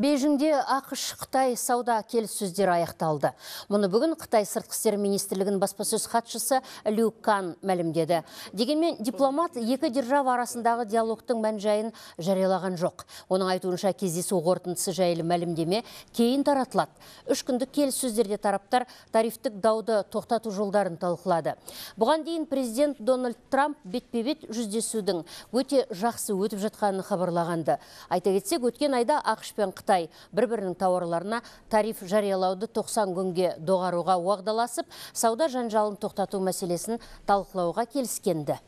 Бейжіңде ақш Қытай сауда келіссөздері аяқталды. Мұны бүгін Қытай сыртқы істер министрлігінің баспасөз хатшысы Лю Кан мәлімдеді. Дегенмен дипломат екі держава арасындағы диалогтың мән-жайын жариялаған жоқ. Оның айтуынша кездесу қорытындысы жайлы мәлімдеме кейін таратылады. Үш күндік келіссөздерде тараптар тарифтік дауды тоқтату жолдарын талқылады. Бұған дейін президент Дональд Трамп бетпе жүздесудің өте жақсы өтіп жатқанын хабарлағанды. Айта кетсек, өткен айда ақш пен Қытай қытай бір бірінің тауарларына тариф жариялауды 90 күнге доғаруға уағдаласып сауда жанжалын тоқтату мәселесін талқылауға келіскенді